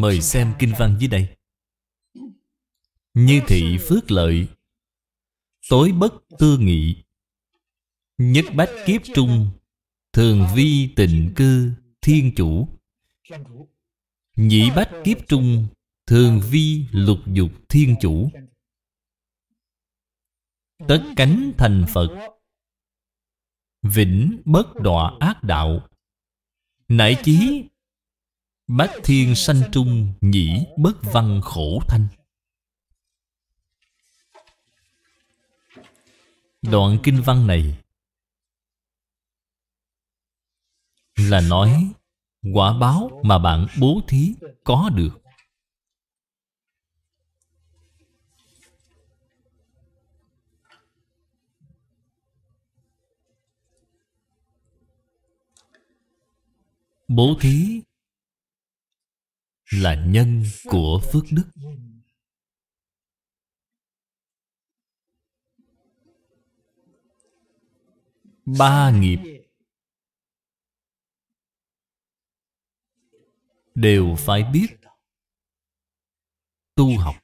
Mời xem kinh văn dưới đây Như thị phước lợi Tối bất tư nghị Nhất bách kiếp trung Thường vi tình cư thiên chủ Nhị bách kiếp trung Thường vi lục dục thiên chủ Tất cánh thành Phật Vĩnh bất đọa ác đạo Nại chí Bát thiên sanh trung nhĩ bất văn khổ thanh Đoạn kinh văn này Là nói quả báo mà bạn bố thí có được Bố thí là nhân của phước đức ba nghiệp đều phải biết tu học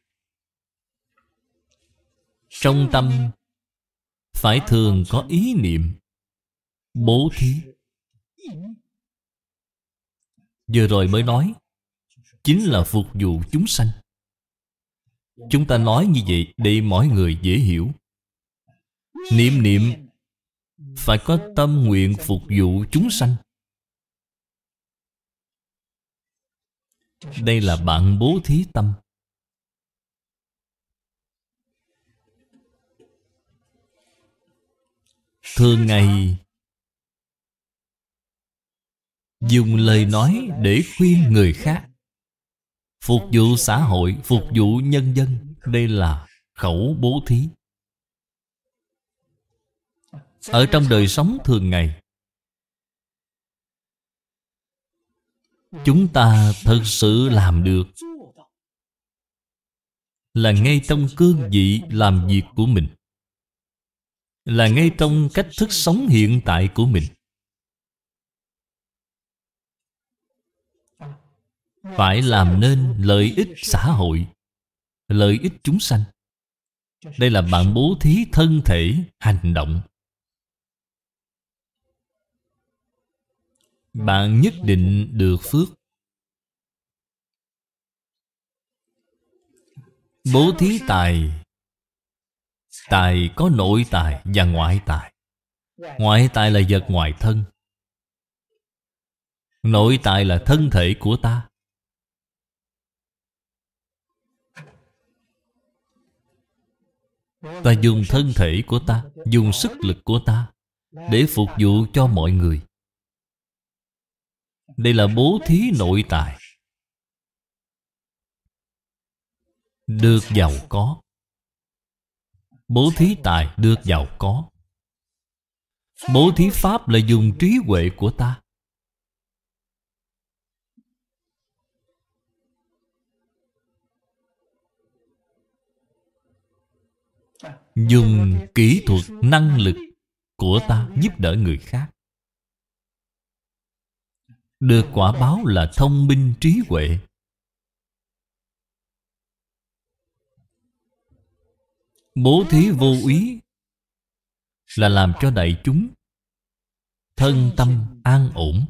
trong tâm phải thường có ý niệm bố thí vừa rồi mới nói chính là phục vụ chúng sanh chúng ta nói như vậy để mọi người dễ hiểu niệm niệm phải có tâm nguyện phục vụ chúng sanh đây là bạn bố thí tâm thường ngày dùng lời nói để khuyên người khác Phục vụ xã hội Phục vụ nhân dân Đây là khẩu bố thí Ở trong đời sống thường ngày Chúng ta thật sự làm được Là ngay trong cương vị làm việc của mình Là ngay trong cách thức sống hiện tại của mình phải làm nên lợi ích xã hội lợi ích chúng sanh đây là bạn bố thí thân thể hành động bạn nhất định được phước bố thí tài tài có nội tài và ngoại tài ngoại tài là vật ngoài thân nội tài là thân thể của ta ta dùng thân thể của ta dùng sức lực của ta để phục vụ cho mọi người đây là bố thí nội tài được giàu có bố thí tài được giàu có bố thí pháp là dùng trí huệ của ta dùng kỹ thuật năng lực của ta giúp đỡ người khác được quả báo là thông minh trí huệ bố thí vô úy là làm cho đại chúng thân tâm an ổn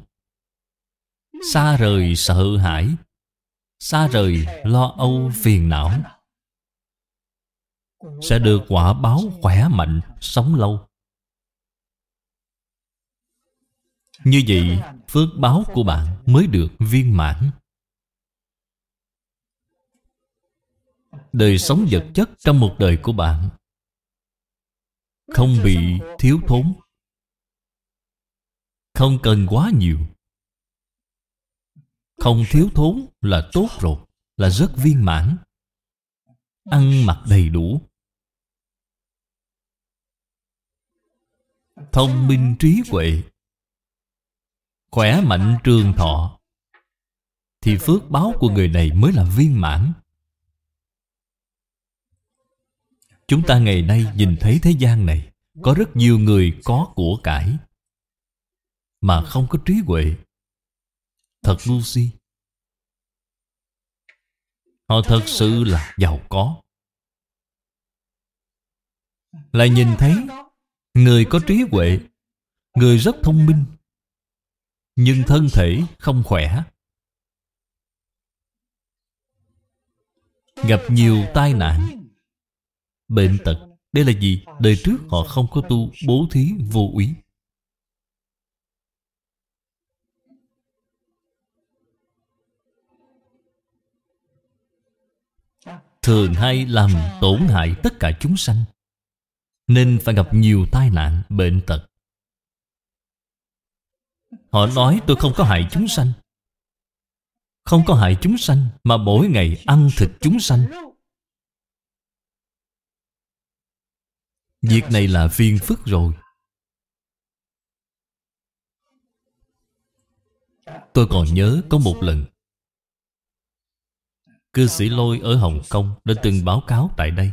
xa rời sợ hãi xa rời lo âu phiền não sẽ được quả báo khỏe mạnh sống lâu như vậy phước báo của bạn mới được viên mãn đời sống vật chất trong một đời của bạn không bị thiếu thốn không cần quá nhiều không thiếu thốn là tốt rồi là rất viên mãn ăn mặc đầy đủ Thông minh trí huệ Khỏe mạnh trường thọ Thì phước báo của người này mới là viên mãn Chúng ta ngày nay nhìn thấy thế gian này Có rất nhiều người có của cải Mà không có trí huệ Thật ngu si Họ thật sự là giàu có Lại nhìn thấy Người có trí huệ Người rất thông minh Nhưng thân thể không khỏe Gặp nhiều tai nạn Bệnh tật Đây là gì? Đời trước họ không có tu bố thí vô úy Thường hay làm tổn hại tất cả chúng sanh nên phải gặp nhiều tai nạn, bệnh tật. Họ nói tôi không có hại chúng sanh. Không có hại chúng sanh mà mỗi ngày ăn thịt chúng sanh. Việc này là phiền phức rồi. Tôi còn nhớ có một lần Cư sĩ Lôi ở Hồng Kông đã từng báo cáo tại đây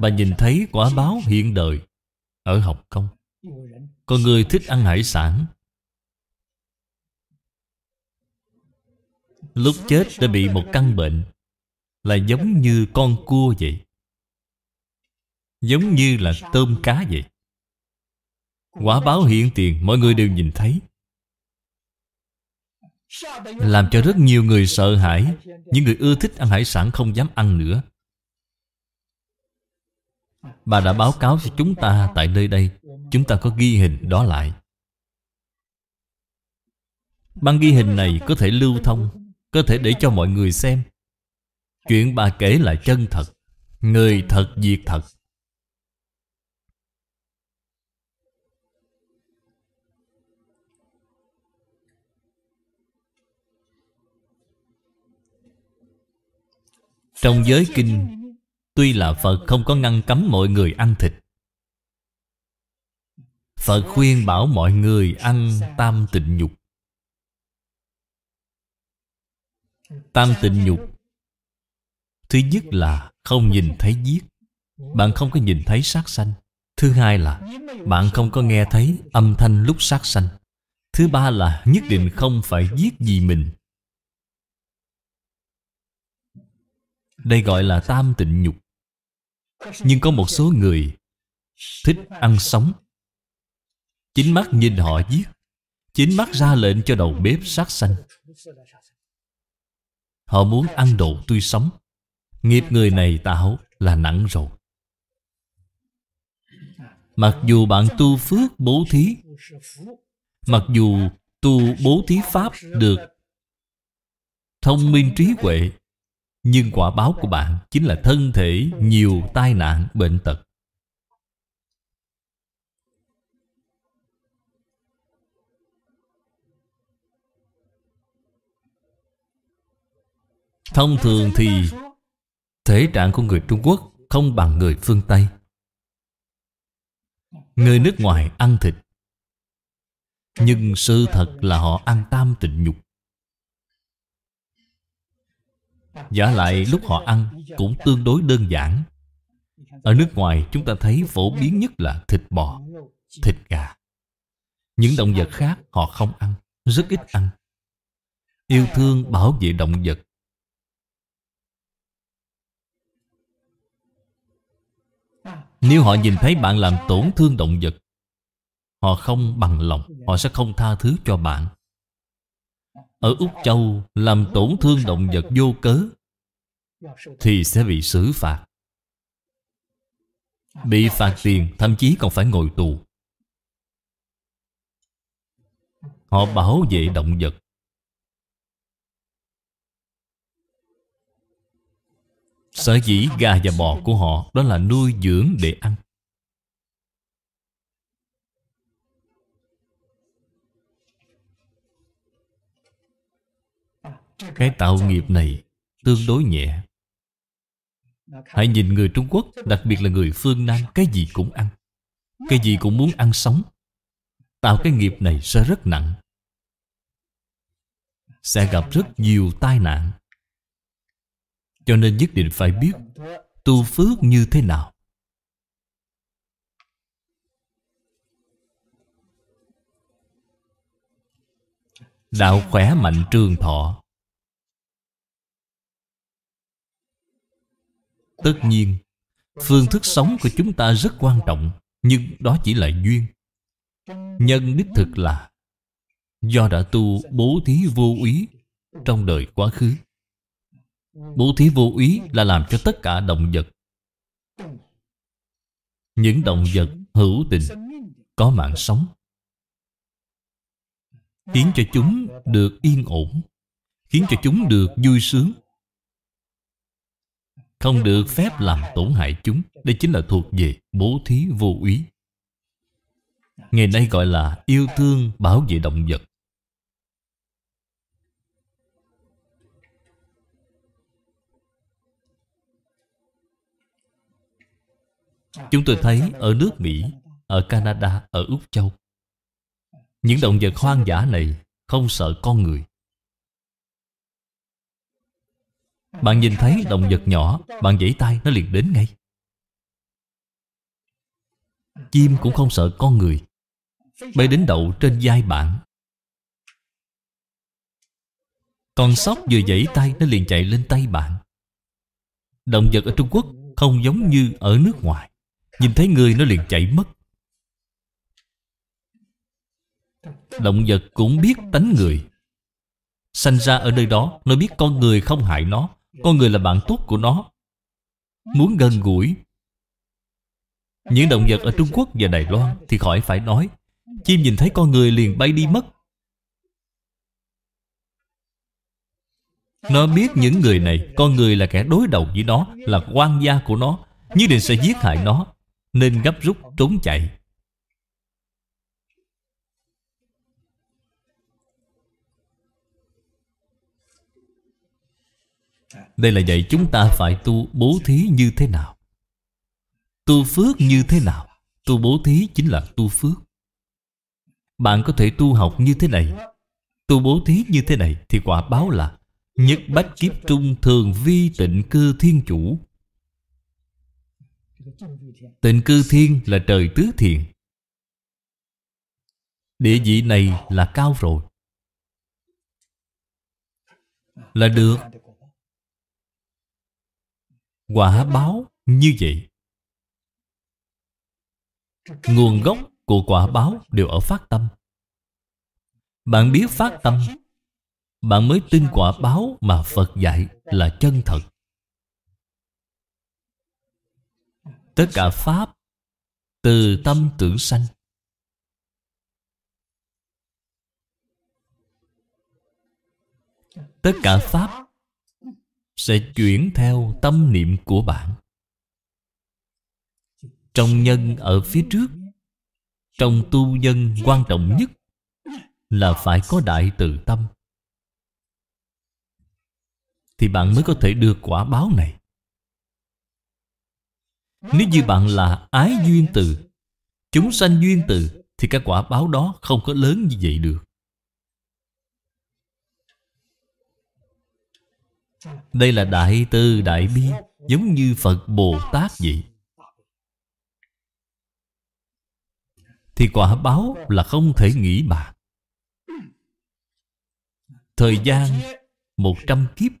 Bà nhìn thấy quả báo hiện đời Ở học công Có người thích ăn hải sản Lúc chết đã bị một căn bệnh Là giống như con cua vậy Giống như là tôm cá vậy Quả báo hiện tiền mọi người đều nhìn thấy Làm cho rất nhiều người sợ hãi Những người ưa thích ăn hải sản không dám ăn nữa Bà đã báo cáo cho chúng ta tại nơi đây Chúng ta có ghi hình đó lại Băng ghi hình này có thể lưu thông Có thể để cho mọi người xem Chuyện bà kể là chân thật Người thật việc thật Trong giới kinh Tuy là Phật không có ngăn cấm mọi người ăn thịt Phật khuyên bảo mọi người ăn tam tịnh nhục Tam tịnh nhục Thứ nhất là không nhìn thấy giết Bạn không có nhìn thấy sát sanh Thứ hai là bạn không có nghe thấy âm thanh lúc sát sanh Thứ ba là nhất định không phải giết gì mình Đây gọi là tam tịnh nhục nhưng có một số người thích ăn sống chính mắt nhìn họ giết chính mắt ra lệnh cho đầu bếp sát sanh họ muốn ăn đồ tươi sống nghiệp người này tạo là nặng rồi mặc dù bạn tu phước bố thí mặc dù tu bố thí pháp được thông minh trí huệ nhưng quả báo của bạn chính là thân thể nhiều tai nạn bệnh tật Thông thường thì Thể trạng của người Trung Quốc không bằng người phương Tây Người nước ngoài ăn thịt Nhưng sự thật là họ ăn tam tịnh nhục Giả lại lúc họ ăn cũng tương đối đơn giản Ở nước ngoài chúng ta thấy phổ biến nhất là thịt bò, thịt gà Những động vật khác họ không ăn, rất ít ăn Yêu thương bảo vệ động vật Nếu họ nhìn thấy bạn làm tổn thương động vật Họ không bằng lòng Họ sẽ không tha thứ cho bạn ở Úc Châu làm tổn thương động vật vô cớ thì sẽ bị xử phạt. Bị phạt tiền thậm chí còn phải ngồi tù. Họ bảo vệ động vật. Sở dĩ gà và bò của họ đó là nuôi dưỡng để ăn. cái tạo nghiệp này tương đối nhẹ hãy nhìn người trung quốc đặc biệt là người phương nam cái gì cũng ăn cái gì cũng muốn ăn sống tạo cái nghiệp này sẽ rất nặng sẽ gặp rất nhiều tai nạn cho nên nhất định phải biết tu phước như thế nào đạo khỏe mạnh trường thọ Tất nhiên, phương thức sống của chúng ta rất quan trọng Nhưng đó chỉ là duyên Nhân đích thực là Do đã tu bố thí vô ý Trong đời quá khứ Bố thí vô ý là làm cho tất cả động vật Những động vật hữu tình Có mạng sống Khiến cho chúng được yên ổn Khiến cho chúng được vui sướng không được phép làm tổn hại chúng Đây chính là thuộc về bố thí vô úy. Ngày nay gọi là yêu thương bảo vệ động vật Chúng tôi thấy ở nước Mỹ, ở Canada, ở Úc Châu Những động vật hoang dã này không sợ con người Bạn nhìn thấy động vật nhỏ Bạn giãy tay nó liền đến ngay Chim cũng không sợ con người Bay đến đậu trên vai bạn Con sóc vừa giãy tay Nó liền chạy lên tay bạn Động vật ở Trung Quốc Không giống như ở nước ngoài Nhìn thấy người nó liền chạy mất Động vật cũng biết tánh người Sanh ra ở nơi đó Nó biết con người không hại nó con người là bạn tốt của nó muốn gần gũi những động vật ở Trung Quốc và Đài Loan thì khỏi phải nói Chim nhìn thấy con người liền bay đi mất Nó biết những người này Con người là kẻ đối đầu với nó Là quan gia của nó Nhất định sẽ giết hại nó Nên gấp rút trốn chạy Đây là dạy chúng ta phải tu bố thí như thế nào Tu phước như thế nào Tu bố thí chính là tu phước Bạn có thể tu học như thế này Tu bố thí như thế này Thì quả báo là Nhất bách kiếp trung thường vi tịnh cư thiên chủ Tịnh cư thiên là trời tứ thiện Địa vị này là cao rồi Là được quả báo như vậy nguồn gốc của quả báo đều ở phát tâm bạn biết phát tâm bạn mới tin quả báo mà phật dạy là chân thật tất cả pháp từ tâm tưởng sanh tất cả pháp sẽ chuyển theo tâm niệm của bạn trong nhân ở phía trước trong tu nhân quan trọng nhất là phải có đại từ tâm thì bạn mới có thể được quả báo này nếu như bạn là ái duyên từ chúng sanh duyên từ thì cái quả báo đó không có lớn như vậy được Đây là Đại Tư Đại Bi Giống như Phật Bồ Tát vậy Thì quả báo là không thể nghĩ bạc Thời gian một trăm kiếp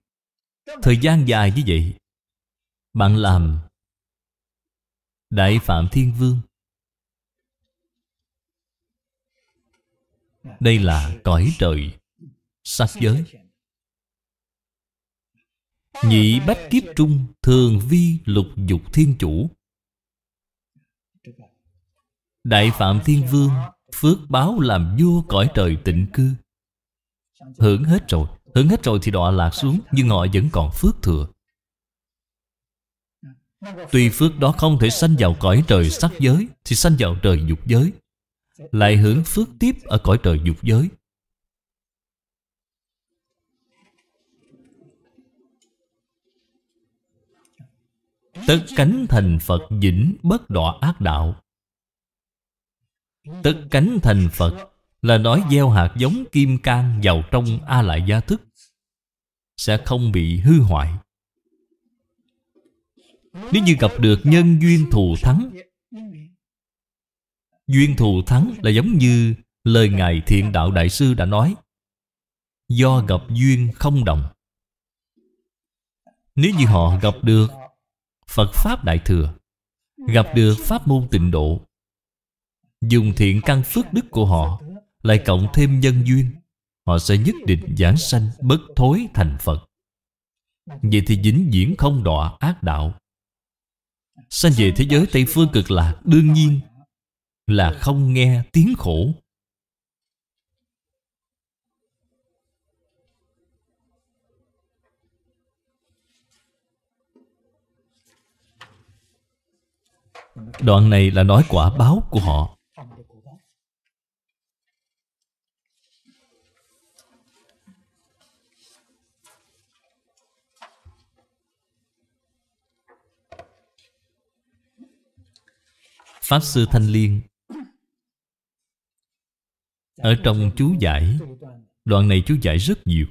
Thời gian dài như vậy Bạn làm Đại Phạm Thiên Vương Đây là cõi trời Sắc giới Nhị bách kiếp trung Thường vi lục dục thiên chủ Đại Phạm Thiên Vương Phước báo làm vua cõi trời tịnh cư Hưởng hết rồi Hưởng hết rồi thì đọa lạc xuống Nhưng họ vẫn còn phước thừa Tuy phước đó không thể sanh vào cõi trời sắc giới Thì sanh vào trời dục giới Lại hưởng phước tiếp ở cõi trời dục giới Tất cánh thành Phật dĩnh bất đọa ác đạo Tất cánh thành Phật Là nói gieo hạt giống kim cang vào trong A Lại Gia Thức Sẽ không bị hư hoại Nếu như gặp được nhân duyên thù thắng Duyên thù thắng là giống như lời Ngài Thiện Đạo Đại Sư đã nói Do gặp duyên không đồng Nếu như họ gặp được Phật Pháp Đại Thừa Gặp được Pháp môn tịnh độ Dùng thiện căn phước đức của họ Lại cộng thêm nhân duyên Họ sẽ nhất định giảng sanh bất thối thành Phật Vậy thì dính diễn không đọa ác đạo Sanh về thế giới Tây Phương cực lạc Đương nhiên là không nghe tiếng khổ Đoạn này là nói quả báo của họ Pháp Sư Thanh Liên Ở trong chú giải Đoạn này chú giải rất nhiều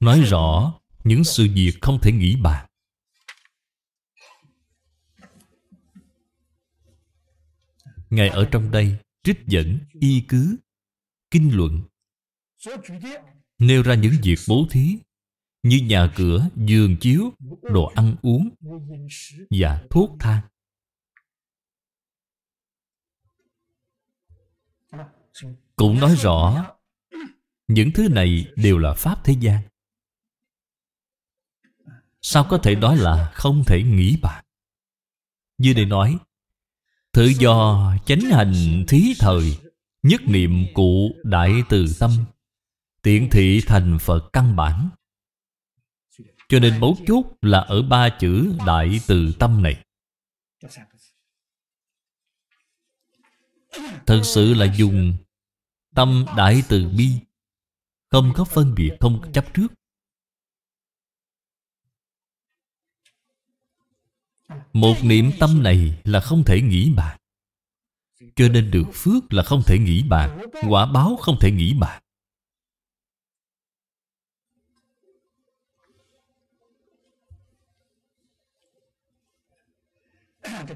Nói rõ những sự việc không thể nghĩ bàn Ngài ở trong đây trích dẫn y cứ kinh luận nêu ra những việc bố thí như nhà cửa, giường chiếu, đồ ăn uống và thuốc thang. Cũng nói rõ những thứ này đều là pháp thế gian. Sao có thể nói là không thể nghĩ bàn? Như đây nói Thứ do chánh hành thí thời Nhất niệm cụ đại từ tâm Tiện thị thành Phật căn bản Cho nên mấu chốt là ở ba chữ đại từ tâm này Thật sự là dùng tâm đại từ bi Không có phân biệt, không chấp trước Một niệm tâm này là không thể nghĩ bàn Cho nên được phước là không thể nghĩ bàn Quả báo không thể nghĩ bàn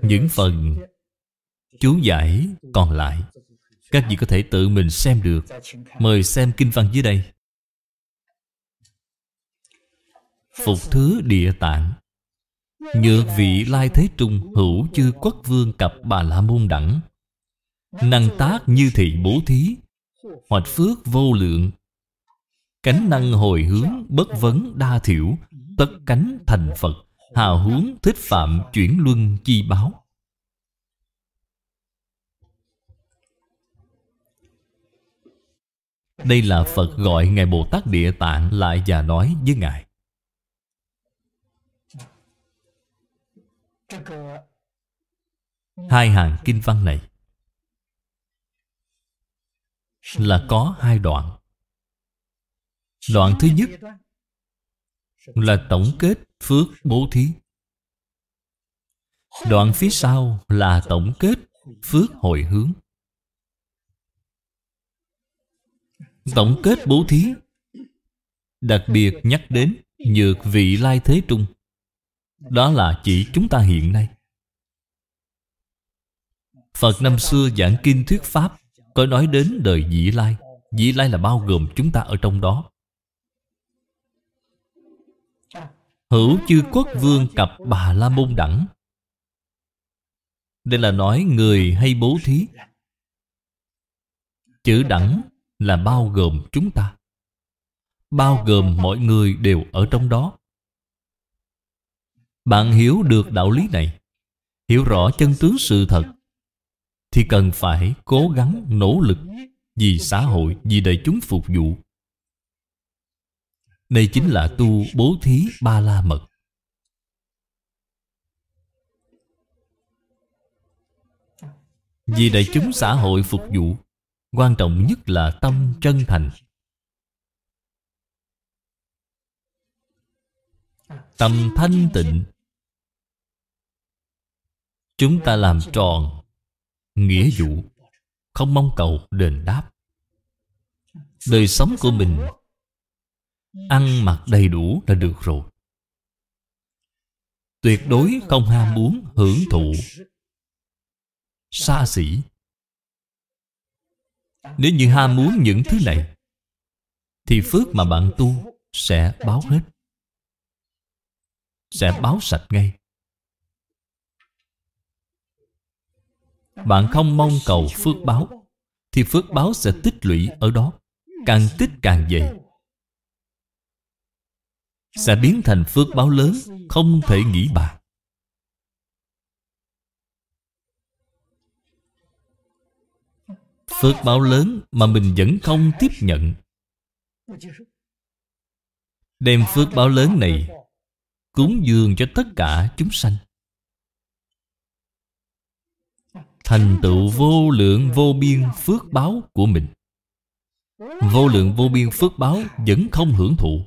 Những phần chú giải còn lại Các vị có thể tự mình xem được Mời xem kinh văn dưới đây Phục thứ địa tạng Nhược vị lai thế trung hữu chư quốc vương cặp bà la môn đẳng Năng tác như thị bố thí Hoạch phước vô lượng Cánh năng hồi hướng bất vấn đa thiểu Tất cánh thành Phật hà huống thích phạm chuyển luân chi báo Đây là Phật gọi Ngài Bồ Tát Địa Tạng lại và nói với Ngài Hai hàng kinh văn này là có hai đoạn. Đoạn thứ nhất là tổng kết phước bố thí. Đoạn phía sau là tổng kết phước hồi hướng. Tổng kết bố thí đặc biệt nhắc đến nhược vị lai thế trung đó là chỉ chúng ta hiện nay phật năm xưa giảng kinh thuyết pháp có nói đến đời vị lai vị lai là bao gồm chúng ta ở trong đó hữu chư quốc vương cặp bà la môn đẳng đây là nói người hay bố thí chữ đẳng là bao gồm chúng ta bao gồm mọi người đều ở trong đó bạn hiểu được đạo lý này Hiểu rõ chân tướng sự thật Thì cần phải cố gắng nỗ lực Vì xã hội, vì đời chúng phục vụ Đây chính là tu bố thí ba la mật Vì đại chúng xã hội phục vụ Quan trọng nhất là tâm chân thành Tâm thanh tịnh Chúng ta làm tròn Nghĩa vụ Không mong cầu đền đáp Đời sống của mình Ăn mặc đầy đủ là được rồi Tuyệt đối không ham muốn hưởng thụ Xa xỉ Nếu như ham muốn những thứ này Thì phước mà bạn tu sẽ báo hết Sẽ báo sạch ngay Bạn không mong cầu phước báo Thì phước báo sẽ tích lũy ở đó Càng tích càng dày Sẽ biến thành phước báo lớn Không thể nghĩ bàn Phước báo lớn mà mình vẫn không tiếp nhận Đem phước báo lớn này Cúng dường cho tất cả chúng sanh thành tựu vô lượng vô biên phước báo của mình vô lượng vô biên phước báo vẫn không hưởng thụ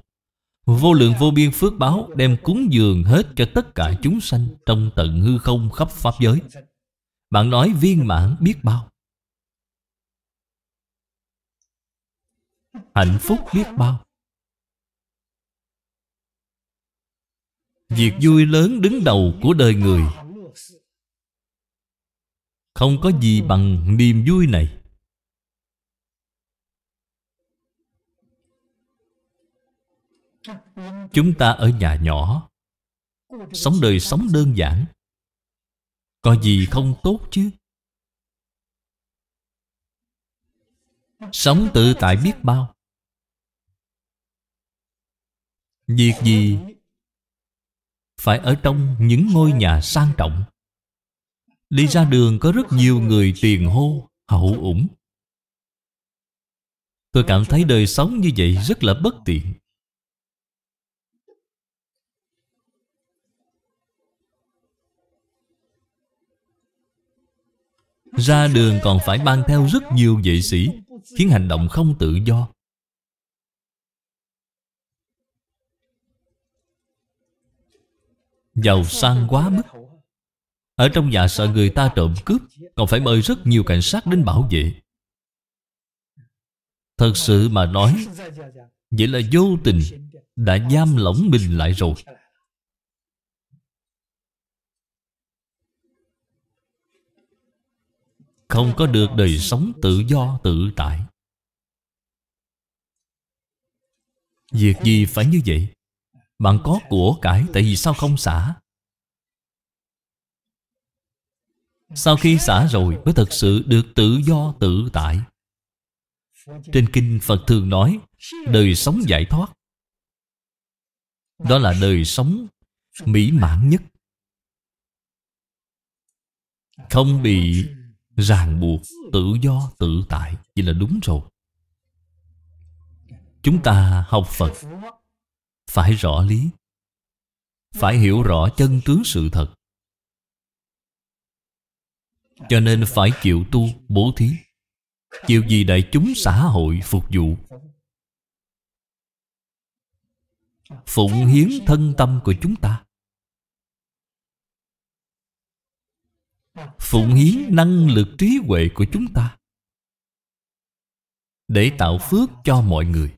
vô lượng vô biên phước báo đem cúng dường hết cho tất cả chúng sanh trong tận hư không khắp pháp giới bạn nói viên mãn biết bao hạnh phúc biết bao việc vui lớn đứng đầu của đời người không có gì bằng niềm vui này Chúng ta ở nhà nhỏ Sống đời sống đơn giản Có gì không tốt chứ Sống tự tại biết bao Việc gì Phải ở trong những ngôi nhà sang trọng Đi ra đường có rất nhiều người tiền hô hậu ủng Tôi cảm thấy đời sống như vậy rất là bất tiện Ra đường còn phải mang theo rất nhiều vệ sĩ Khiến hành động không tự do Giàu sang quá mức ở trong nhà sợ người ta trộm cướp Còn phải mời rất nhiều cảnh sát đến bảo vệ Thật sự mà nói Vậy là vô tình Đã giam lỏng mình lại rồi Không có được đời sống tự do tự tại Việc gì phải như vậy Bạn có của cải Tại vì sao không xả Sau khi xả rồi mới thật sự được tự do tự tại Trên kinh Phật thường nói Đời sống giải thoát Đó là đời sống mỹ mãn nhất Không bị ràng buộc tự do tự tại Vậy là đúng rồi Chúng ta học Phật Phải rõ lý Phải hiểu rõ chân tướng sự thật cho nên phải chịu tu bố thí Chịu gì đại chúng xã hội phục vụ Phụng hiến thân tâm của chúng ta Phụng hiến năng lực trí huệ của chúng ta Để tạo phước cho mọi người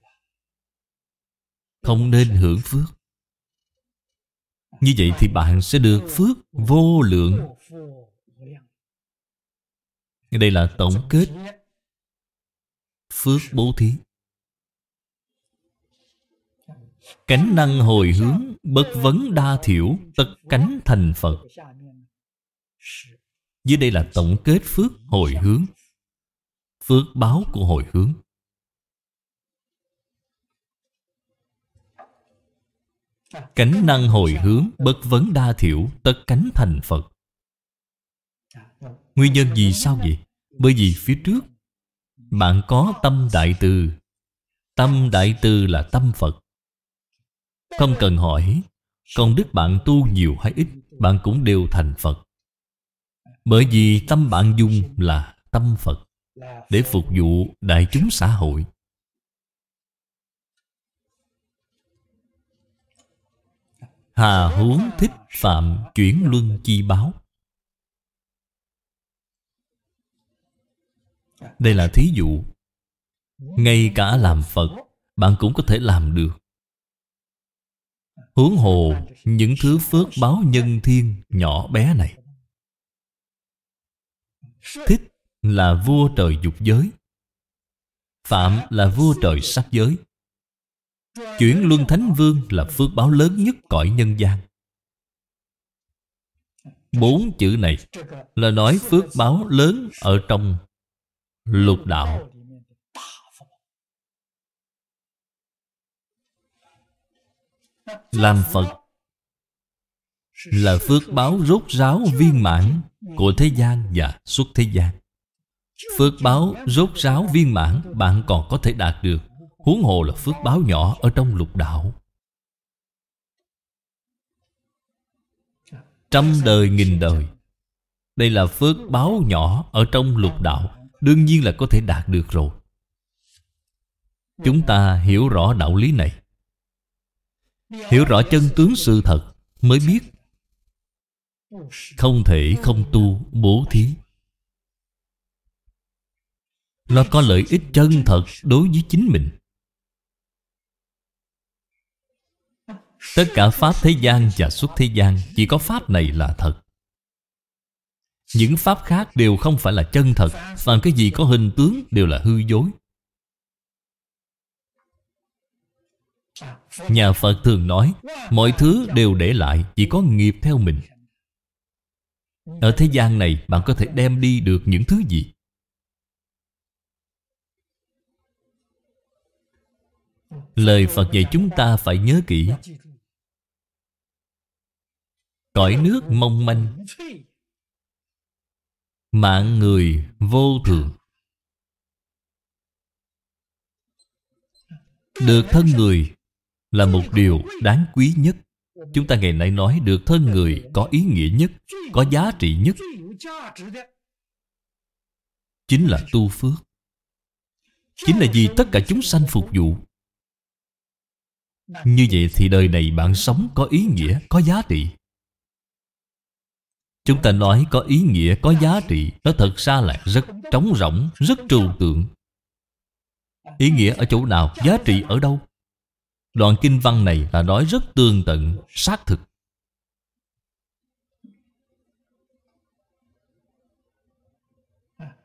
Không nên hưởng phước Như vậy thì bạn sẽ được phước vô lượng đây là tổng kết Phước bố thí Cánh năng hồi hướng Bất vấn đa thiểu Tất cánh thành Phật Dưới đây là tổng kết phước hồi hướng Phước báo của hồi hướng Cánh năng hồi hướng Bất vấn đa thiểu Tất cánh thành Phật Nguyên nhân vì sao vậy? Bởi vì phía trước Bạn có tâm đại từ Tâm đại từ là tâm Phật Không cần hỏi Công đức bạn tu nhiều hay ít Bạn cũng đều thành Phật Bởi vì tâm bạn dung là tâm Phật Để phục vụ đại chúng xã hội Hà huống thích phạm chuyển luân chi báo Đây là thí dụ Ngay cả làm Phật Bạn cũng có thể làm được Hướng hồ Những thứ phước báo nhân thiên Nhỏ bé này Thích là vua trời dục giới Phạm là vua trời sắc giới Chuyển luân thánh vương là phước báo lớn nhất cõi nhân gian Bốn chữ này là nói phước báo lớn ở trong lục đạo làm phật là phước báo rốt ráo viên mãn của thế gian và xuất thế gian phước báo rốt ráo viên mãn bạn còn có thể đạt được huống hồ là phước báo nhỏ ở trong lục đạo trăm đời nghìn đời đây là phước báo nhỏ ở trong lục đạo đương nhiên là có thể đạt được rồi chúng ta hiểu rõ đạo lý này hiểu rõ chân tướng sự thật mới biết không thể không tu bố thí nó có lợi ích chân thật đối với chính mình tất cả pháp thế gian và xuất thế gian chỉ có pháp này là thật những pháp khác đều không phải là chân thật Phàm cái gì có hình tướng đều là hư dối Nhà Phật thường nói Mọi thứ đều để lại Chỉ có nghiệp theo mình Ở thế gian này Bạn có thể đem đi được những thứ gì Lời Phật dạy chúng ta phải nhớ kỹ Cõi nước mong manh Mạng người vô thường Được thân người là một điều đáng quý nhất Chúng ta ngày nay nói được thân người có ý nghĩa nhất Có giá trị nhất Chính là tu phước Chính là vì tất cả chúng sanh phục vụ Như vậy thì đời này bạn sống có ý nghĩa, có giá trị Chúng ta nói có ý nghĩa, có giá trị Nó thật xa lạc rất trống rỗng, rất trừu tượng Ý nghĩa ở chỗ nào, giá trị ở đâu Đoạn kinh văn này là nói rất tương tận, xác thực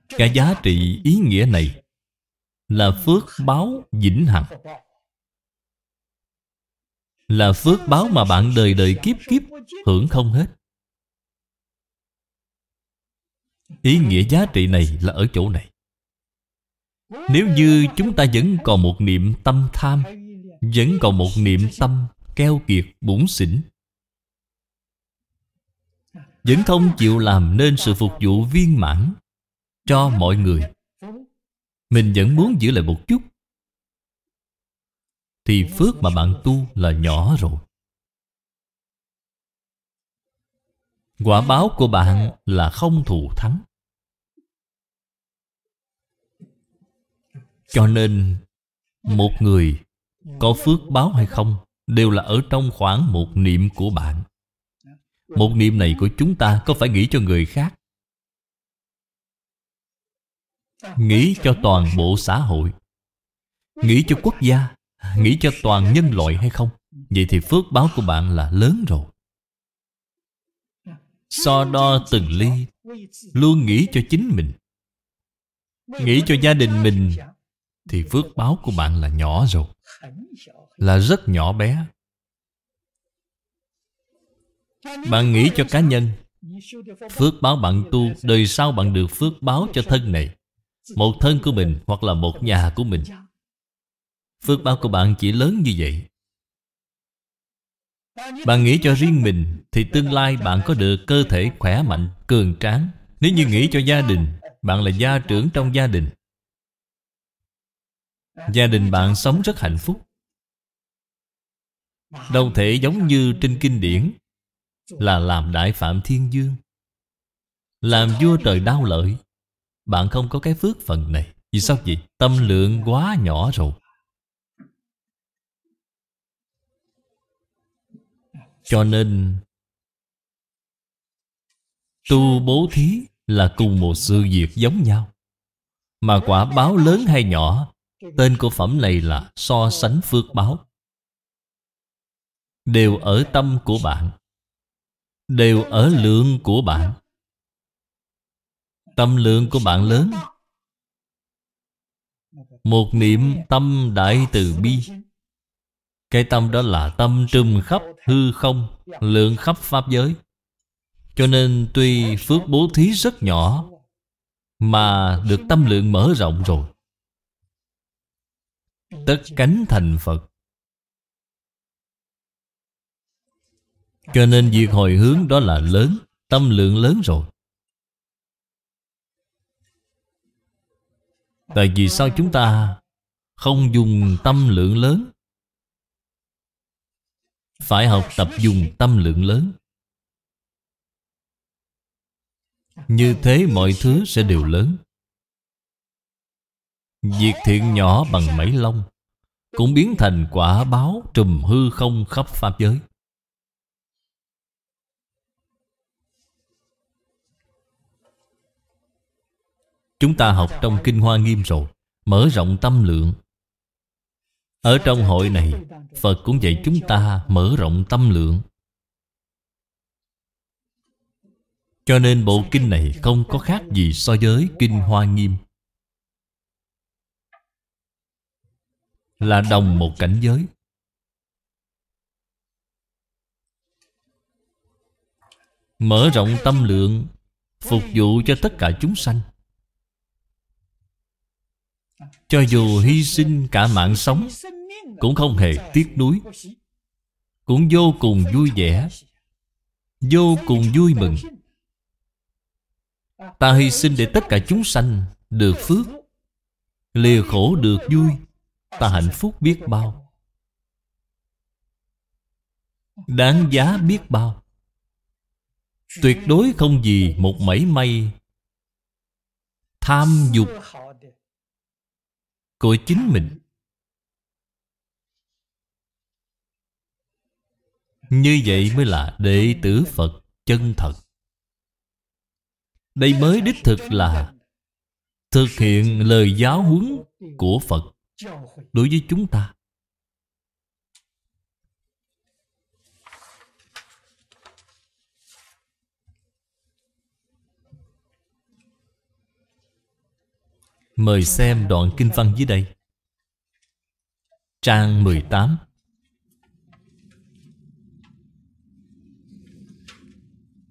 Cái giá trị ý nghĩa này Là phước báo vĩnh hằng Là phước báo mà bạn đời đời kiếp kiếp Hưởng không hết Ý nghĩa giá trị này là ở chỗ này Nếu như chúng ta vẫn còn một niệm tâm tham Vẫn còn một niệm tâm keo kiệt bủn xỉn Vẫn không chịu làm nên sự phục vụ viên mãn Cho mọi người Mình vẫn muốn giữ lại một chút Thì phước mà bạn tu là nhỏ rồi Quả báo của bạn là không thù thắng Cho nên Một người có phước báo hay không Đều là ở trong khoảng một niệm của bạn Một niệm này của chúng ta có phải nghĩ cho người khác Nghĩ cho toàn bộ xã hội Nghĩ cho quốc gia Nghĩ cho toàn nhân loại hay không Vậy thì phước báo của bạn là lớn rồi So đo từng ly Luôn nghĩ cho chính mình Nghĩ cho gia đình mình Thì phước báo của bạn là nhỏ rồi Là rất nhỏ bé Bạn nghĩ cho cá nhân Phước báo bạn tu Đời sau bạn được phước báo cho thân này Một thân của mình Hoặc là một nhà của mình Phước báo của bạn chỉ lớn như vậy bạn nghĩ cho riêng mình Thì tương lai bạn có được cơ thể khỏe mạnh, cường tráng Nếu như nghĩ cho gia đình Bạn là gia trưởng trong gia đình Gia đình bạn sống rất hạnh phúc Đâu thể giống như trên kinh điển Là làm đại phạm thiên dương Làm vua trời đau lợi Bạn không có cái phước phần này Vì sao vậy? Tâm lượng quá nhỏ rồi Cho nên Tu bố thí là cùng một sự việc giống nhau Mà quả báo lớn hay nhỏ Tên của phẩm này là so sánh phước báo Đều ở tâm của bạn Đều ở lượng của bạn Tâm lượng của bạn lớn Một niệm tâm đại từ bi cái tâm đó là tâm trùm khắp hư không Lượng khắp Pháp giới Cho nên tuy phước bố thí rất nhỏ Mà được tâm lượng mở rộng rồi Tất cánh thành Phật Cho nên việc hồi hướng đó là lớn Tâm lượng lớn rồi Tại vì sao chúng ta không dùng tâm lượng lớn phải học tập dùng tâm lượng lớn Như thế mọi thứ sẽ đều lớn Việc thiện nhỏ bằng mấy lông Cũng biến thành quả báo trùm hư không khắp Pháp giới Chúng ta học trong Kinh Hoa Nghiêm rồi Mở rộng tâm lượng ở trong hội này Phật cũng dạy chúng ta mở rộng tâm lượng Cho nên bộ kinh này không có khác gì so với Kinh Hoa Nghiêm Là đồng một cảnh giới Mở rộng tâm lượng Phục vụ cho tất cả chúng sanh cho dù hy sinh cả mạng sống Cũng không hề tiếc nuối Cũng vô cùng vui vẻ Vô cùng vui mừng Ta hy sinh để tất cả chúng sanh Được phước Lìa khổ được vui Ta hạnh phúc biết bao Đáng giá biết bao Tuyệt đối không gì một mảy may Tham dục của chính mình như vậy mới là đệ tử phật chân thật đây mới đích thực là thực hiện lời giáo huấn của phật đối với chúng ta Mời xem đoạn kinh văn dưới đây Trang 18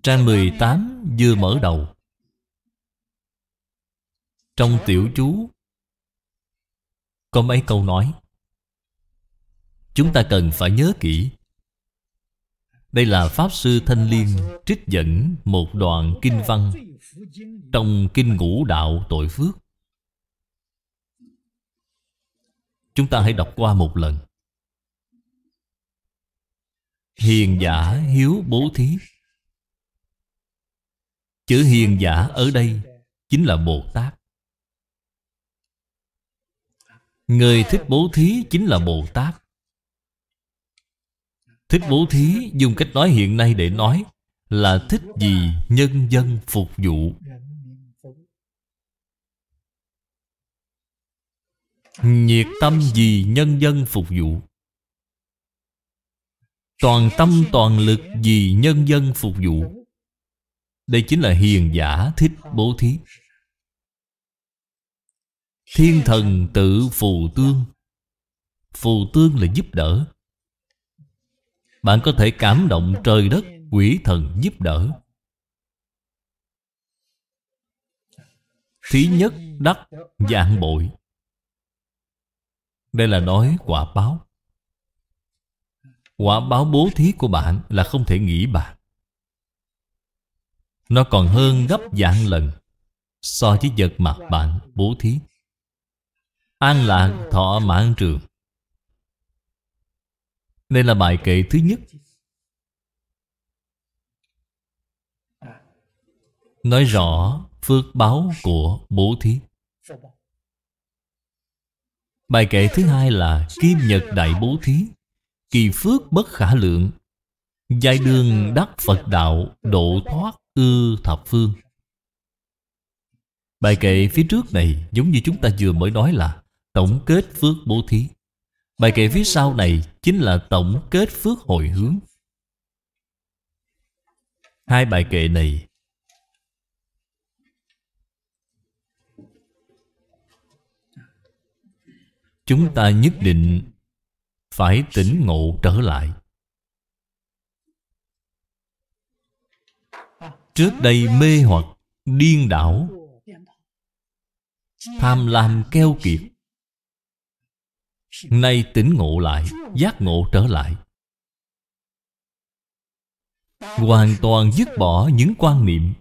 Trang 18 vừa mở đầu Trong tiểu chú Có mấy câu nói Chúng ta cần phải nhớ kỹ Đây là Pháp Sư Thanh Liên trích dẫn một đoạn kinh văn Trong Kinh Ngũ Đạo Tội Phước Chúng ta hãy đọc qua một lần Hiền giả hiếu bố thí Chữ hiền giả ở đây Chính là Bồ Tát Người thích bố thí chính là Bồ Tát Thích bố thí dùng cách nói hiện nay để nói Là thích gì nhân dân phục vụ Nhiệt tâm vì nhân dân phục vụ Toàn tâm toàn lực vì nhân dân phục vụ Đây chính là hiền giả thích bố thí Thiên thần tự phù tương Phù tương là giúp đỡ Bạn có thể cảm động trời đất quỷ thần giúp đỡ Thứ nhất đắc dạng bội đây là nói quả báo Quả báo bố thí của bạn là không thể nghĩ bạn Nó còn hơn gấp dạng lần So với vật mặt bạn bố thí An lạc thọ mãn trường Đây là bài kệ thứ nhất Nói rõ phước báo của bố thí Bài kệ thứ hai là Kim Nhật Đại Bố Thí Kỳ phước bất khả lượng Giai đường đắc Phật Đạo Độ thoát ư thập phương Bài kệ phía trước này giống như chúng ta vừa mới nói là Tổng kết phước bố thí Bài kệ phía sau này chính là tổng kết phước hồi hướng Hai bài kệ này chúng ta nhất định phải tỉnh ngộ trở lại trước đây mê hoặc điên đảo tham lam keo kiệt nay tỉnh ngộ lại giác ngộ trở lại hoàn toàn dứt bỏ những quan niệm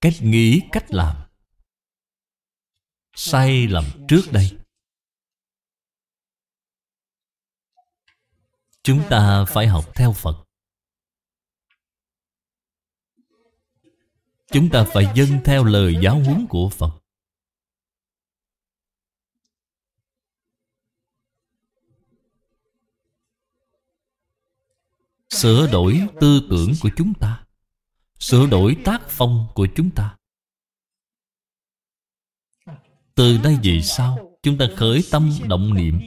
cách nghĩ cách làm sai lầm trước đây Chúng ta phải học theo Phật Chúng ta phải dâng theo lời giáo huấn của Phật Sửa đổi tư tưởng của chúng ta Sửa đổi tác phong của chúng ta Từ đây về sau Chúng ta khởi tâm động niệm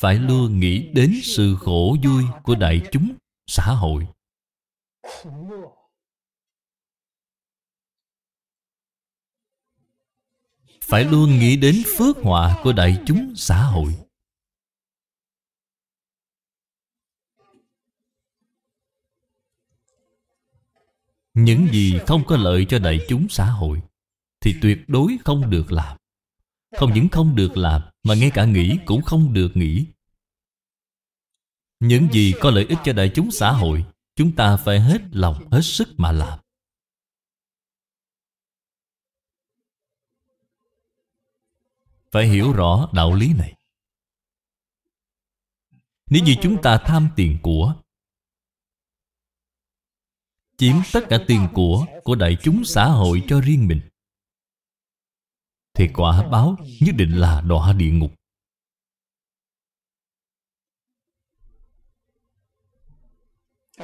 phải luôn nghĩ đến sự khổ vui của đại chúng xã hội phải luôn nghĩ đến phước họa của đại chúng xã hội những gì không có lợi cho đại chúng xã hội thì tuyệt đối không được làm không những không được làm mà ngay cả nghĩ cũng không được nghĩ Những gì có lợi ích cho đại chúng xã hội Chúng ta phải hết lòng hết sức mà làm Phải hiểu rõ đạo lý này Nếu như chúng ta tham tiền của Chiếm tất cả tiền của Của đại chúng xã hội cho riêng mình thì quả báo nhất định là đọa địa ngục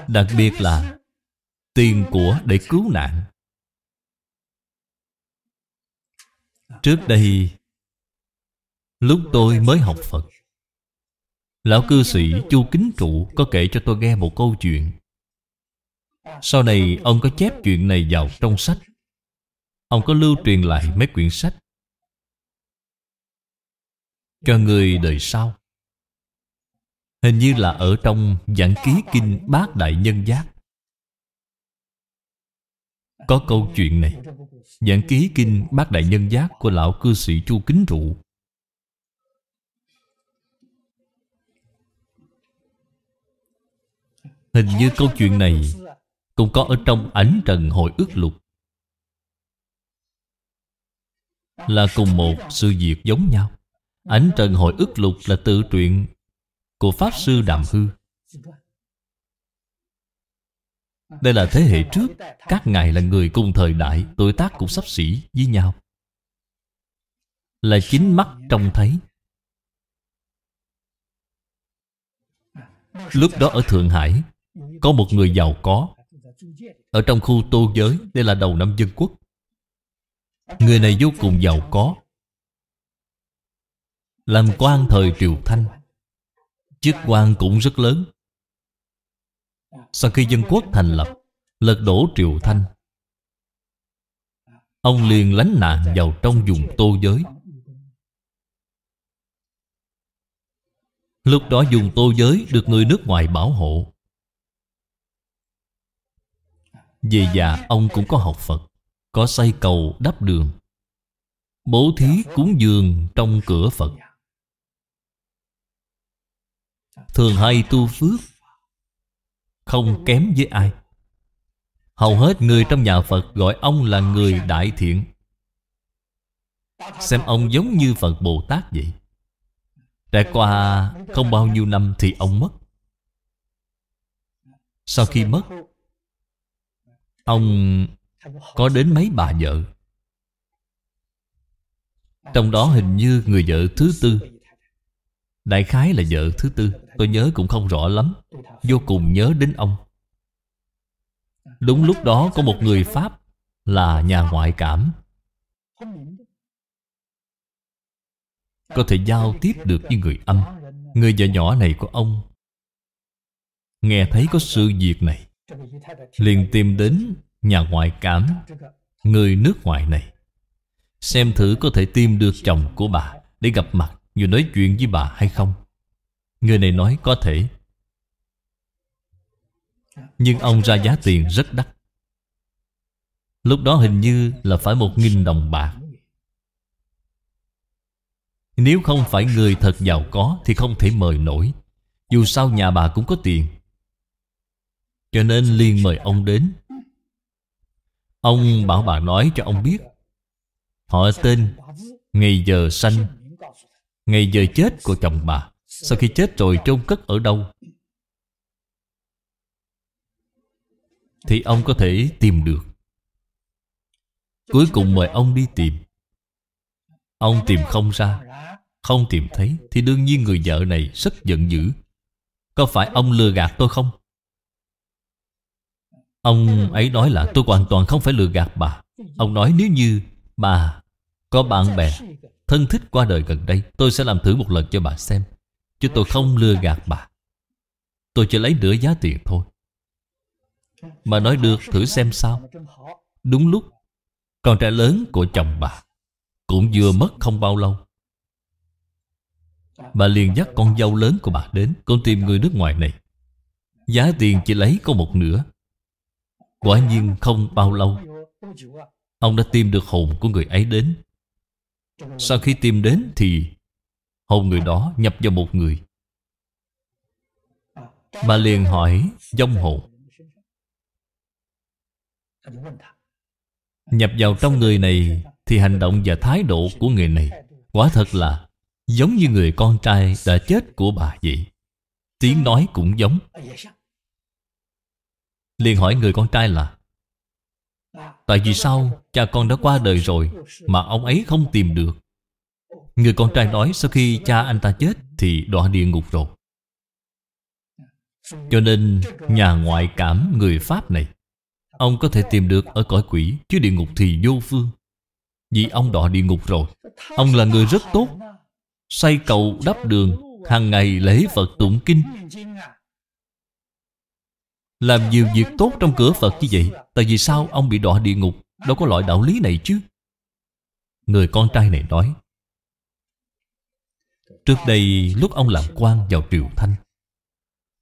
Đặc biệt là tiền của để cứu nạn Trước đây Lúc tôi mới học Phật Lão cư sĩ Chu Kính Trụ có kể cho tôi nghe một câu chuyện Sau này ông có chép chuyện này vào trong sách Ông có lưu truyền lại mấy quyển sách cho người đời sau Hình như là ở trong giảng ký kinh Bát Đại Nhân Giác Có câu chuyện này Giảng ký kinh Bát Đại Nhân Giác của lão cư sĩ Chu Kính Trụ Hình như câu chuyện này Cũng có ở trong ảnh trần hội ước lục Là cùng một sự việc giống nhau Ảnh Trần Hội ức lục là tự truyện của Pháp Sư Đàm Hư Đây là thế hệ trước Các ngài là người cùng thời đại Tuổi tác cũng sắp xỉ với nhau Là chính mắt trông thấy Lúc đó ở Thượng Hải Có một người giàu có Ở trong khu tô giới Đây là đầu năm dân quốc Người này vô cùng giàu có làm quan thời Triều Thanh Chức quan cũng rất lớn Sau khi dân quốc thành lập Lật đổ Triều Thanh Ông liền lánh nạn vào trong vùng tô giới Lúc đó dùng tô giới được người nước ngoài bảo hộ Về già ông cũng có học Phật Có xây cầu đắp đường Bố thí cúng dường trong cửa Phật thường hay tu phước không kém với ai hầu hết người trong nhà phật gọi ông là người đại thiện xem ông giống như phật bồ tát vậy trải qua không bao nhiêu năm thì ông mất sau khi mất ông có đến mấy bà vợ trong đó hình như người vợ thứ tư đại khái là vợ thứ tư Tôi nhớ cũng không rõ lắm Vô cùng nhớ đến ông Đúng lúc đó có một người Pháp Là nhà ngoại cảm Có thể giao tiếp được với người âm Người vợ nhỏ này của ông Nghe thấy có sự việc này Liền tìm đến nhà ngoại cảm Người nước ngoài này Xem thử có thể tìm được chồng của bà Để gặp mặt Vừa nói chuyện với bà hay không Người này nói có thể Nhưng ông ra giá tiền rất đắt Lúc đó hình như là phải một nghìn đồng bạc Nếu không phải người thật giàu có Thì không thể mời nổi Dù sao nhà bà cũng có tiền Cho nên liền mời ông đến Ông bảo bà nói cho ông biết Họ tên Ngày giờ sanh Ngày giờ chết của chồng bà sau khi chết rồi chôn cất ở đâu Thì ông có thể tìm được Cuối cùng mời ông đi tìm Ông tìm không ra Không tìm thấy Thì đương nhiên người vợ này rất giận dữ Có phải ông lừa gạt tôi không? Ông ấy nói là tôi hoàn toàn không phải lừa gạt bà Ông nói nếu như bà có bạn bè Thân thích qua đời gần đây Tôi sẽ làm thử một lần cho bà xem Chứ tôi không lừa gạt bà Tôi chỉ lấy nửa giá tiền thôi Mà nói được thử xem sao Đúng lúc Con trai lớn của chồng bà Cũng vừa mất không bao lâu Bà liền dắt con dâu lớn của bà đến Con tìm người nước ngoài này Giá tiền chỉ lấy có một nửa Quả nhiên không bao lâu Ông đã tìm được hồn của người ấy đến Sau khi tìm đến thì Hồn người đó nhập vào một người Mà liền hỏi dông hồn Nhập vào trong người này Thì hành động và thái độ của người này Quả thật là Giống như người con trai đã chết của bà vậy Tiếng nói cũng giống liền hỏi người con trai là Tại vì sao cha con đã qua đời rồi Mà ông ấy không tìm được Người con trai nói sau khi cha anh ta chết Thì đọa địa ngục rồi Cho nên nhà ngoại cảm người Pháp này Ông có thể tìm được ở cõi quỷ Chứ địa ngục thì vô phương Vì ông đọa địa ngục rồi Ông là người rất tốt Xây cầu đắp đường hàng ngày lễ Phật tụng kinh Làm nhiều việc tốt trong cửa Phật như vậy Tại vì sao ông bị đọa địa ngục Đâu có loại đạo lý này chứ Người con trai này nói Trước đây lúc ông làm quan vào triều Thanh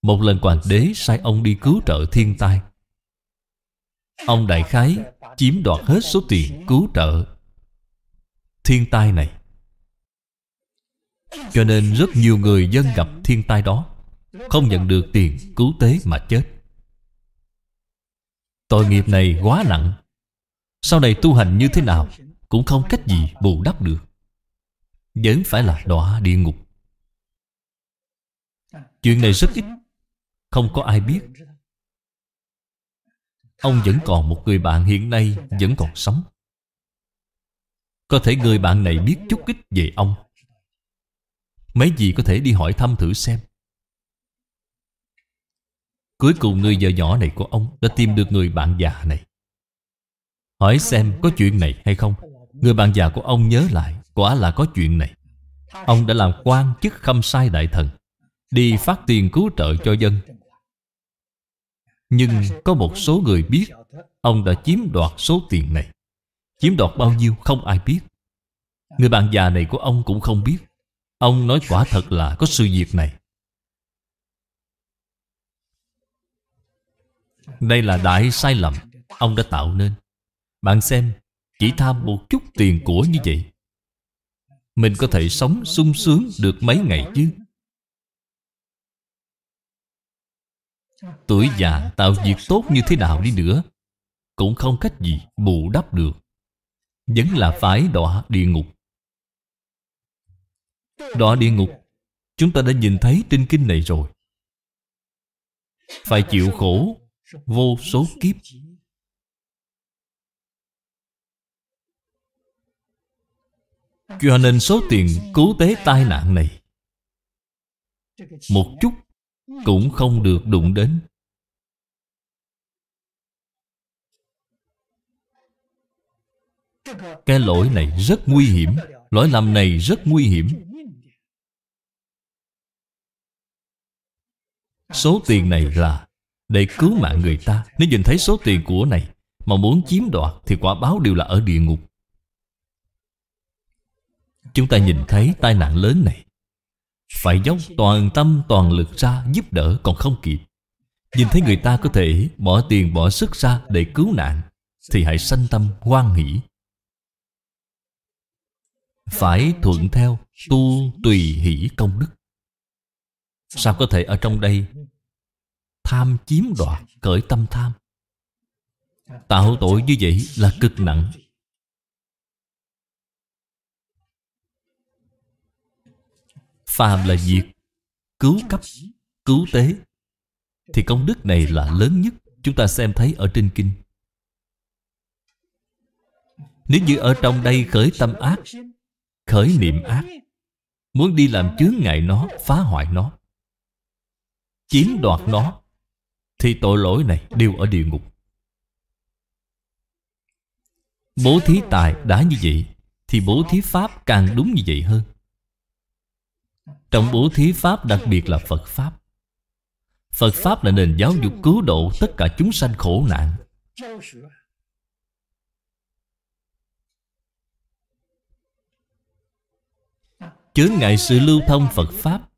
Một lần hoàng đế sai ông đi cứu trợ thiên tai Ông đại khái chiếm đoạt hết số tiền cứu trợ Thiên tai này Cho nên rất nhiều người dân gặp thiên tai đó Không nhận được tiền cứu tế mà chết Tội nghiệp này quá nặng Sau này tu hành như thế nào Cũng không cách gì bù đắp được vẫn phải là đọa địa ngục Chuyện này rất ít Không có ai biết Ông vẫn còn một người bạn hiện nay Vẫn còn sống Có thể người bạn này biết chút ít về ông Mấy gì có thể đi hỏi thăm thử xem Cuối cùng người vợ nhỏ này của ông Đã tìm được người bạn già này Hỏi xem có chuyện này hay không Người bạn già của ông nhớ lại Quả là có chuyện này Ông đã làm quan chức khâm sai đại thần Đi phát tiền cứu trợ cho dân Nhưng có một số người biết Ông đã chiếm đoạt số tiền này Chiếm đoạt bao nhiêu không ai biết Người bạn già này của ông cũng không biết Ông nói quả thật là có sự việc này Đây là đại sai lầm Ông đã tạo nên Bạn xem Chỉ tham một chút tiền của như vậy mình có thể sống sung sướng được mấy ngày chứ Tuổi già tạo việc tốt như thế nào đi nữa Cũng không cách gì bù đắp được Vẫn là phải đọa địa ngục Đọa địa ngục Chúng ta đã nhìn thấy trên kinh này rồi Phải chịu khổ Vô số kiếp Cho nên số tiền cứu tế tai nạn này Một chút cũng không được đụng đến Cái lỗi này rất nguy hiểm Lỗi lầm này rất nguy hiểm Số tiền này là để cứu mạng người ta Nếu nhìn thấy số tiền của này Mà muốn chiếm đoạt Thì quả báo đều là ở địa ngục Chúng ta nhìn thấy tai nạn lớn này Phải dốc toàn tâm toàn lực ra giúp đỡ còn không kịp Nhìn thấy người ta có thể bỏ tiền bỏ sức ra để cứu nạn Thì hãy sanh tâm hoan hỷ Phải thuận theo tu tùy hỷ công đức Sao có thể ở trong đây Tham chiếm đoạt, cởi tâm tham Tạo tội như vậy là cực nặng phàm là diệt cứu cấp cứu tế thì công đức này là lớn nhất chúng ta xem thấy ở trên kinh nếu như ở trong đây khởi tâm ác khởi niệm ác muốn đi làm chướng ngại nó phá hoại nó chiếm đoạt nó thì tội lỗi này đều ở địa ngục bố thí tài đã như vậy thì bố thí pháp càng đúng như vậy hơn trong bố thí Pháp đặc biệt là Phật Pháp Phật Pháp là nền giáo dục cứu độ tất cả chúng sanh khổ nạn chướng ngại sự lưu thông Phật Pháp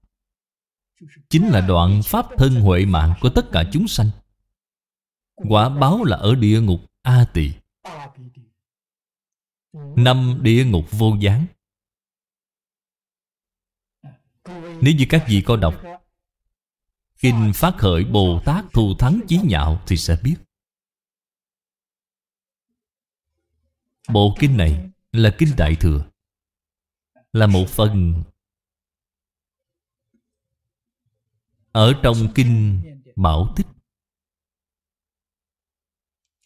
Chính là đoạn Pháp thân huệ mạng của tất cả chúng sanh Quả báo là ở địa ngục A Tỳ Năm địa ngục vô gián Nếu như các vị có đọc Kinh Phát Khởi Bồ Tát Thù Thắng Chí Nhạo thì sẽ biết Bộ kinh này là kinh Đại Thừa Là một phần Ở trong kinh Bảo Tích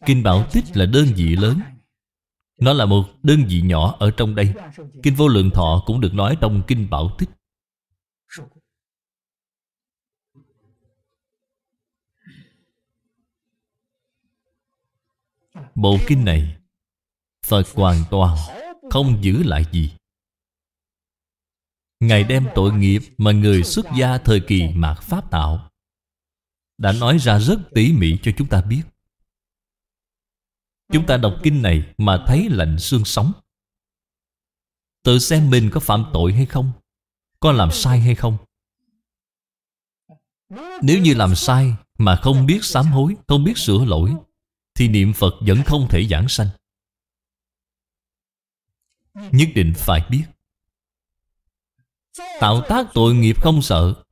Kinh Bảo Tích là đơn vị lớn Nó là một đơn vị nhỏ ở trong đây Kinh Vô Lượng Thọ cũng được nói trong Kinh Bảo Tích Bộ kinh này Phật hoàn toàn không giữ lại gì Ngài đem tội nghiệp mà người xuất gia thời kỳ mạt Pháp tạo Đã nói ra rất tỉ mỉ cho chúng ta biết Chúng ta đọc kinh này mà thấy lạnh xương sống Tự xem mình có phạm tội hay không Có làm sai hay không Nếu như làm sai mà không biết sám hối Không biết sửa lỗi thì niệm Phật vẫn không thể giảng sanh. Nhất định phải biết Tạo tác tội nghiệp không sợ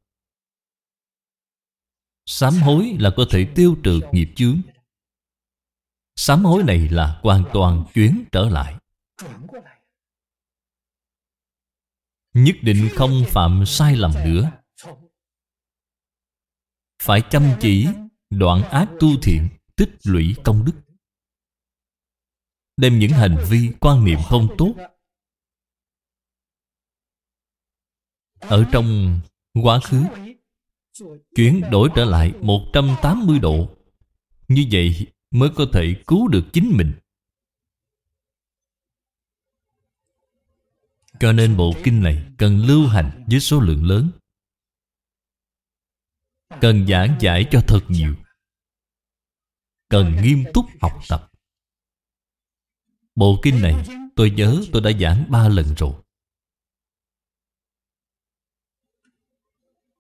Sám hối là có thể tiêu trừ nghiệp chướng Sám hối này là hoàn toàn chuyển trở lại Nhất định không phạm sai lầm nữa Phải chăm chỉ đoạn ác tu thiện tích lũy công đức đem những hành vi quan niệm không tốt ở trong quá khứ chuyển đổi trở lại 180 độ như vậy mới có thể cứu được chính mình cho nên bộ kinh này cần lưu hành với số lượng lớn cần giảng giải cho thật nhiều cần nghiêm túc học tập Bộ kinh này tôi nhớ tôi đã giảng ba lần rồi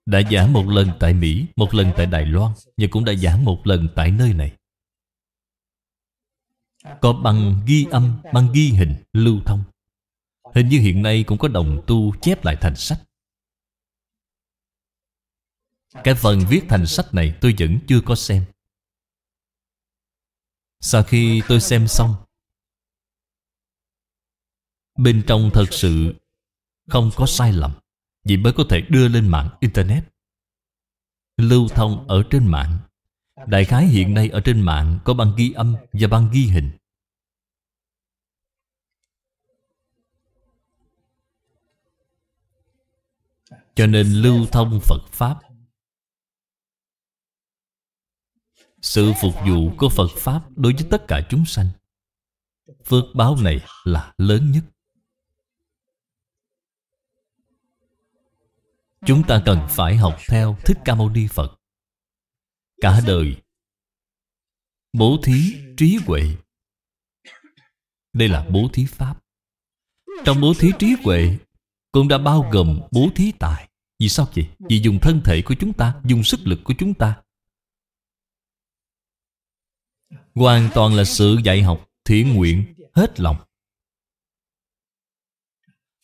Đã giảng một lần tại Mỹ, một lần tại Đài Loan Nhưng cũng đã giảng một lần tại nơi này Có bằng ghi âm, bằng ghi hình, lưu thông Hình như hiện nay cũng có đồng tu chép lại thành sách Cái phần viết thành sách này tôi vẫn chưa có xem sau khi tôi xem xong Bên trong thật sự không có sai lầm Vì mới có thể đưa lên mạng Internet Lưu thông ở trên mạng Đại khái hiện nay ở trên mạng có băng ghi âm và băng ghi hình Cho nên lưu thông Phật Pháp sự phục vụ của Phật Pháp đối với tất cả chúng sanh Phước báo này là lớn nhất Chúng ta cần phải học theo Thích Ca Mâu Ni Phật Cả đời Bố thí trí huệ Đây là bố thí Pháp Trong bố thí trí huệ Cũng đã bao gồm bố thí tài Vì sao vậy? Vì dùng thân thể của chúng ta Dùng sức lực của chúng ta Hoàn toàn là sự dạy học thiện nguyện hết lòng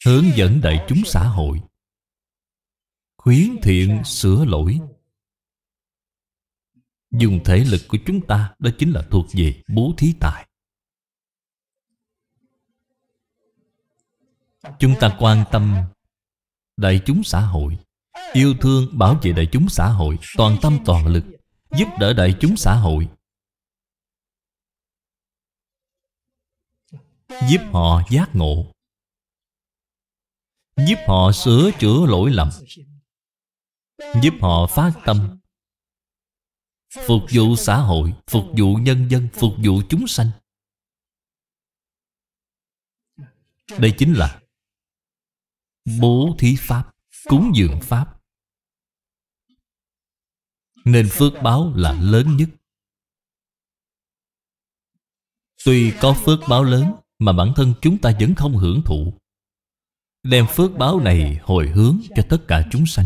Hướng dẫn đại chúng xã hội Khuyến thiện sửa lỗi Dùng thể lực của chúng ta Đó chính là thuộc về bố thí tài Chúng ta quan tâm đại chúng xã hội Yêu thương bảo vệ đại chúng xã hội Toàn tâm toàn lực Giúp đỡ đại chúng xã hội giúp họ giác ngộ giúp họ sửa chữa lỗi lầm giúp họ phát tâm phục vụ xã hội phục vụ nhân dân phục vụ chúng sanh đây chính là bố thí pháp cúng dường pháp nên phước báo là lớn nhất tuy có phước báo lớn mà bản thân chúng ta vẫn không hưởng thụ đem phước báo này hồi hướng cho tất cả chúng sanh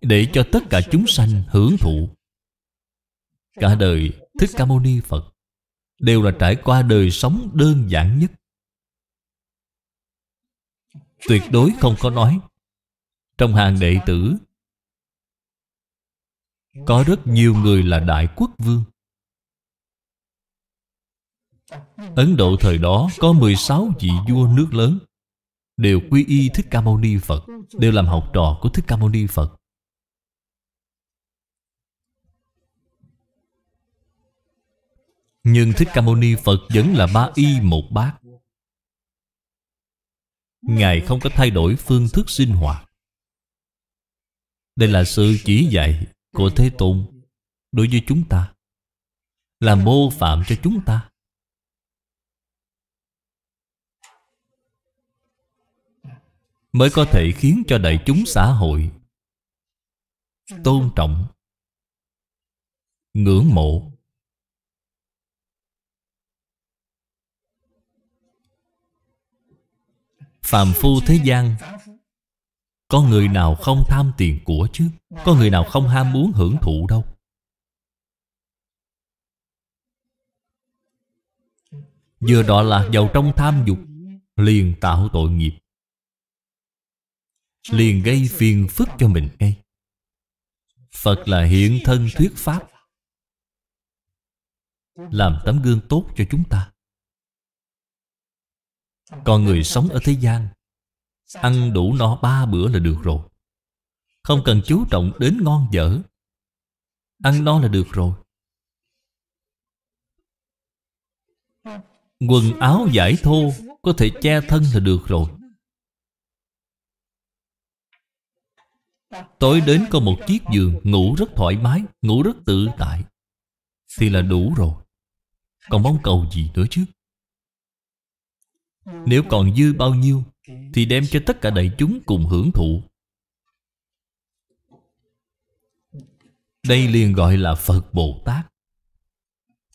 để cho tất cả chúng sanh hưởng thụ cả đời thích ca mâu ni phật đều là trải qua đời sống đơn giản nhất tuyệt đối không có nói trong hàng đệ tử có rất nhiều người là đại quốc vương Ấn Độ thời đó có 16 vị vua nước lớn Đều quy y Thích Ca Mâu Ni Phật Đều làm học trò của Thích Ca Mâu Ni Phật Nhưng Thích Ca Mâu Ni Phật vẫn là ba y một bát Ngài không có thay đổi phương thức sinh hoạt Đây là sự chỉ dạy của Thế Tôn Đối với chúng ta Là mô phạm cho chúng ta mới có thể khiến cho đại chúng xã hội tôn trọng ngưỡng mộ phàm phu thế gian có người nào không tham tiền của chứ có người nào không ham muốn hưởng thụ đâu vừa đó là vào trong tham dục liền tạo tội nghiệp liền gây phiền phức cho mình ngay Phật là hiện thân thuyết pháp Làm tấm gương tốt cho chúng ta Còn người sống ở thế gian Ăn đủ no ba bữa là được rồi Không cần chú trọng đến ngon dở Ăn no là được rồi Quần áo giải thô Có thể che thân là được rồi Tối đến có một chiếc giường Ngủ rất thoải mái Ngủ rất tự tại Thì là đủ rồi Còn mong cầu gì nữa chứ Nếu còn dư bao nhiêu Thì đem cho tất cả đại chúng cùng hưởng thụ Đây liền gọi là Phật Bồ Tát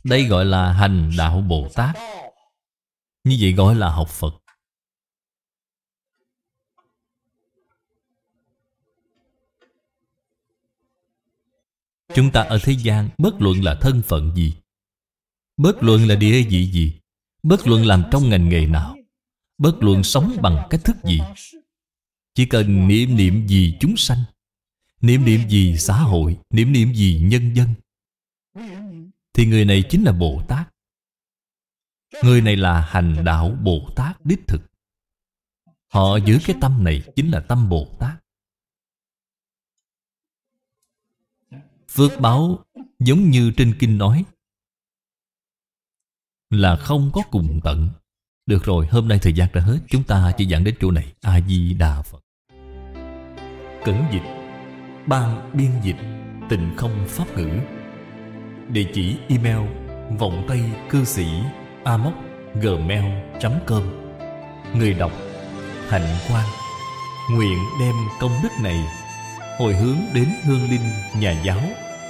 Đây gọi là hành đạo Bồ Tát Như vậy gọi là học Phật Chúng ta ở thế gian bất luận là thân phận gì Bất luận là địa vị gì Bất luận làm trong ngành nghề nào Bất luận sống bằng cách thức gì Chỉ cần niệm niệm gì chúng sanh Niệm niệm gì xã hội Niệm niệm gì nhân dân Thì người này chính là Bồ Tát Người này là hành đạo Bồ Tát đích thực Họ giữ cái tâm này chính là tâm Bồ Tát Phước báo giống như trên kinh nói Là không có cùng tận Được rồi, hôm nay thời gian đã hết Chúng ta chỉ giảng đến chỗ này A-di-đà Phật Cẩn dịch Ban biên dịch Tình không pháp ngữ Địa chỉ email Vọng tay cư sĩ amoc gmail.com Người đọc Hạnh quan Nguyện đem công đức này Hồi hướng đến hương linh nhà giáo